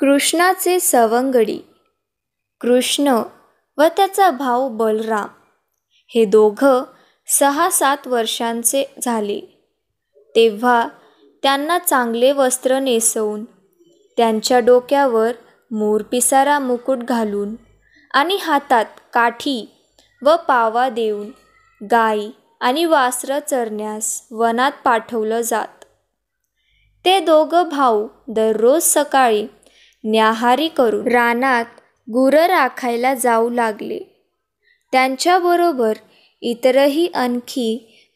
कृष्णाचे सवंगडी कृष्ण व त्याचा भाऊ बलराम हे दोघं सहा सात वर्षांचे झाले तेव्हा त्यांना चांगले वस्त्र नेसवून त्यांच्या डोक्यावर मोरपिसारा मुकुट घालून आणि हातात काठी व पावा देऊन गाई आणि वासरं चरण्यास वनात पाठवलं जात ते दोघं भाऊ दररोज सकाळी न्याहारी करून रानात गुरं राखायला जाऊ लागले त्यांच्याबरोबर इतरही आणखी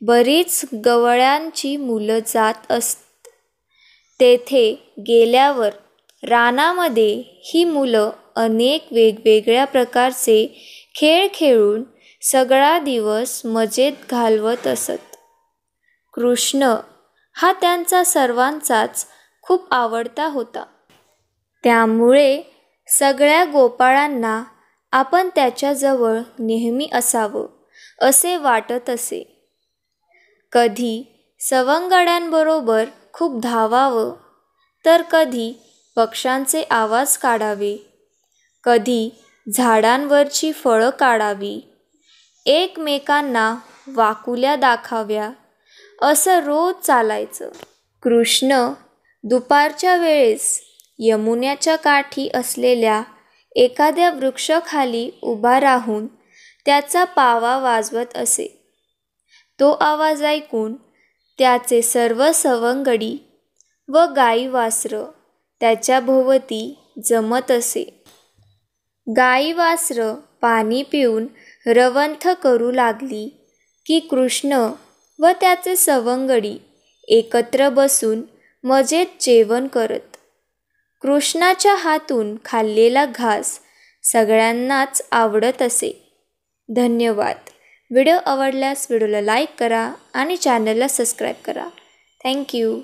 बरीच गवळ्यांची मुलं जात असत तेथे गेल्यावर रानामध्ये ही मुलं अनेक वेगवेगळ्या प्रकारचे खेळ खेळून सगळा दिवस मजेत घालवत असत कृष्ण हा त्यांचा सर्वांचाच खूप आवडता होता त्यामुळे सगळ्या गोपाळांना आपण त्याच्याजवळ नेहमी असावं असे वाटत असे कधी सवंगड्यांबरोबर खूप धावावं तर कधी पक्ष्यांचे आवाज काढावे कधी झाडांवरची फळं काढावी एकमेकांना वाकुल्या दाखाव्या असं रोज चालायचं कृष्ण दुपारच्या वेळेस यमुन्याच्या काठी असलेल्या एखाद्या वृक्षाखाली उभा राहून त्याचा पावा वाजवत असे तो आवाज ऐकून त्याचे सर्व सवंगडी व गाई वासर त्याच्या भोवती जमत असे गाई वासर पाणी पिऊन रवंथ करू लागली की कृष्ण व त्याचे सवंगडी एकत्र बसून मजेत जेवण करत कृष्णाच्या हातून खाल्लेला घास सगळ्यांनाच आवडत असे धन्यवाद व्हिडिओ आवडल्यास व्हिडिओला लाईक करा आणि चॅनलला सबस्क्राईब करा थँक्यू